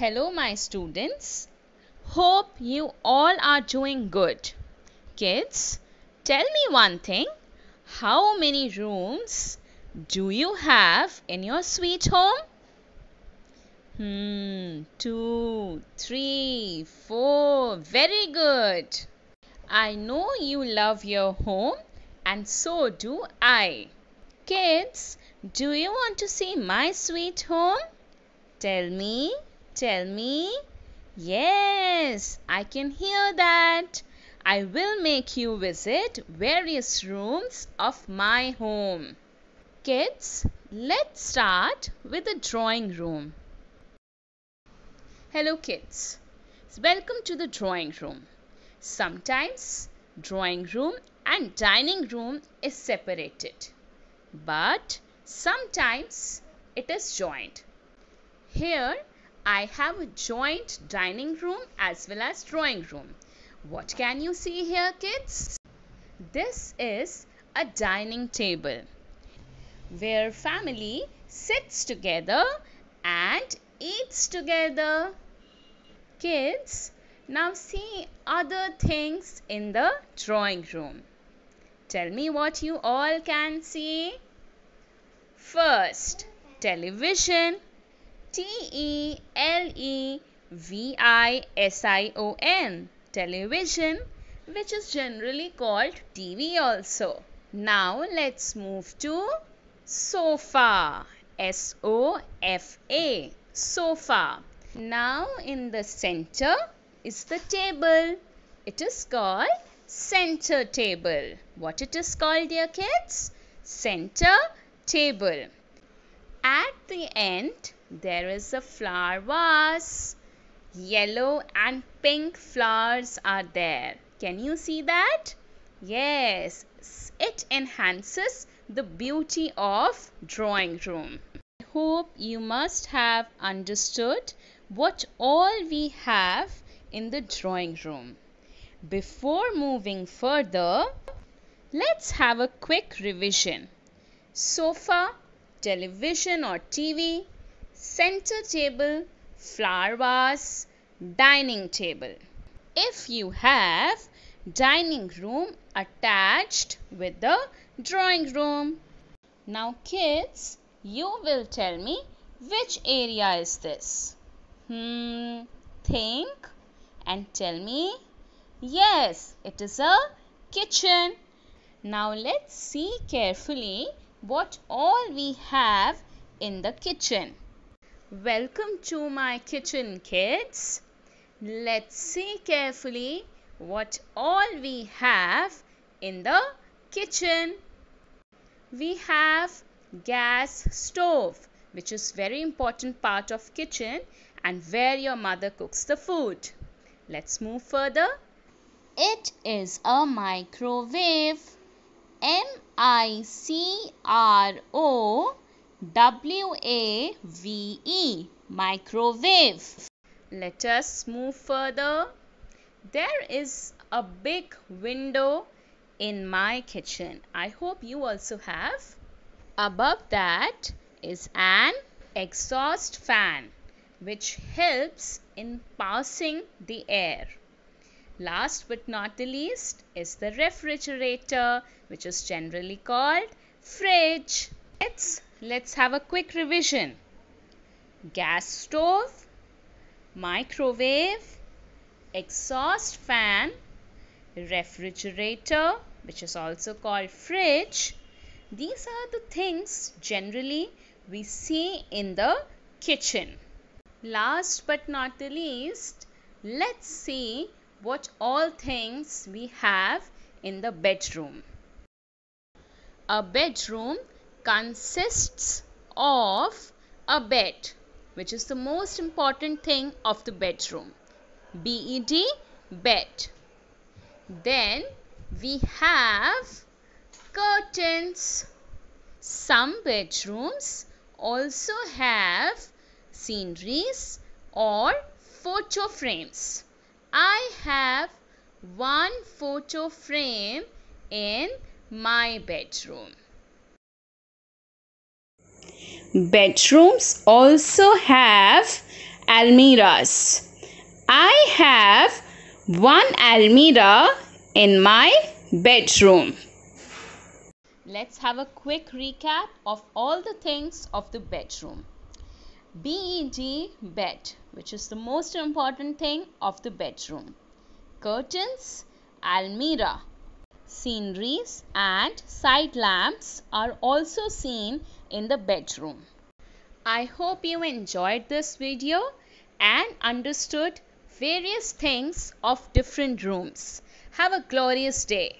Hello, my students. Hope you all are doing good. Kids, tell me one thing. How many rooms do you have in your sweet home? Hmm, two, three, four. Very good. I know you love your home and so do I. Kids, do you want to see my sweet home? Tell me. Tell me. Yes, I can hear that. I will make you visit various rooms of my home. Kids, let's start with the drawing room. Hello kids, welcome to the drawing room. Sometimes drawing room and dining room is separated. But sometimes it is joined. Here I have a joint dining room as well as drawing room. What can you see here kids? This is a dining table where family sits together and eats together. Kids, now see other things in the drawing room. Tell me what you all can see. First, television. T E L E V I S I O N television which is generally called TV also. Now let's move to sofa S O F A sofa. Now in the center is the table. It is called center table. What it is called dear kids? Center table the end, there is a flower vase. Yellow and pink flowers are there. Can you see that? Yes, it enhances the beauty of drawing room. I hope you must have understood what all we have in the drawing room. Before moving further, let's have a quick revision. Sofa television or TV, center table, flower vase, dining table. If you have dining room attached with the drawing room. Now kids, you will tell me which area is this? Hmm, think and tell me. Yes, it is a kitchen. Now let's see carefully what all we have in the kitchen. Welcome to my kitchen kids. Let's see carefully what all we have in the kitchen. We have gas stove which is very important part of kitchen and where your mother cooks the food. Let's move further. It is a microwave. M I C R O W A V E microwave. Let us move further. There is a big window in my kitchen. I hope you also have. Above that is an exhaust fan which helps in passing the air. Last but not the least is the refrigerator which is generally called fridge. Let's, let's have a quick revision. Gas stove, microwave, exhaust fan, refrigerator which is also called fridge. These are the things generally we see in the kitchen. Last but not the least, let's see what all things we have in the bedroom. A bedroom consists of a bed which is the most important thing of the bedroom. BED bed. Then we have curtains. Some bedrooms also have sceneries or photo frames. I have one photo frame in my bedroom. Bedrooms also have almirahs. I have one almirah in my bedroom. Let's have a quick recap of all the things of the bedroom bed bed which is the most important thing of the bedroom curtains almirah sceneries and side lamps are also seen in the bedroom i hope you enjoyed this video and understood various things of different rooms have a glorious day